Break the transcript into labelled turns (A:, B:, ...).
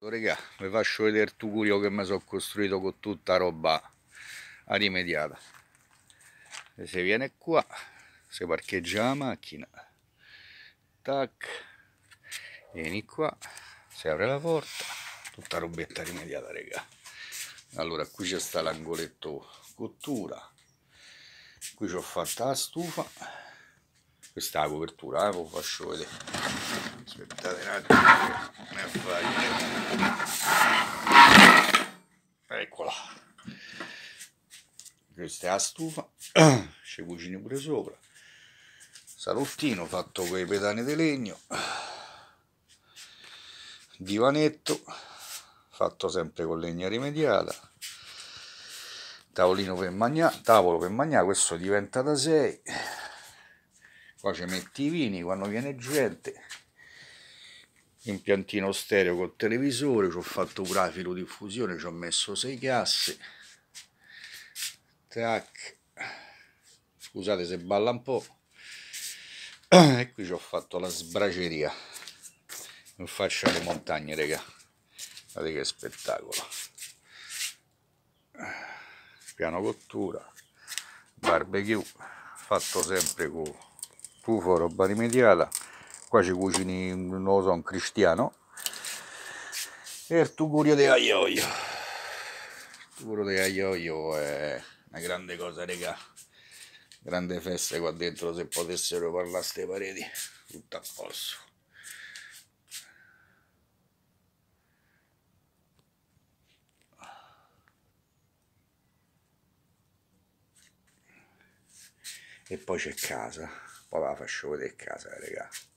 A: Regà, vi faccio vedere il tugurio che mi sono costruito con tutta roba rimediata. E se viene qua, se parcheggia la macchina, tac, vieni qua, si apre la porta, tutta robetta rimediata, regà. Allora, qui c'è sta l'angoletto cottura, qui ci ho fatta la stufa, questa è la copertura, eh, ve faccio vedere. Aspettate un attimo, questa è la stufa ci cucini pure sopra salottino fatto con i pedani di legno divanetto fatto sempre con legna rimediata tavolino per mangiare tavolo per mangiare questo diventa da 6 qua ci metti i vini quando viene gente impiantino stereo col televisore ci ho fatto pure la filodiffusione ci ho messo 6 casse tac scusate se balla un po' e qui ci ho fatto la sbraceria in faccia alle montagne raga guardate che spettacolo piano cottura barbecue fatto sempre con tufo roba rimediata qua ci cucini non lo so un cristiano e il tugurio di aioio il tugurio di aioio è una grande cosa, regà Grande festa qua dentro, se potessero parlare queste pareti, tutto a posto. E poi c'è casa, poi la faccio vedere casa, regà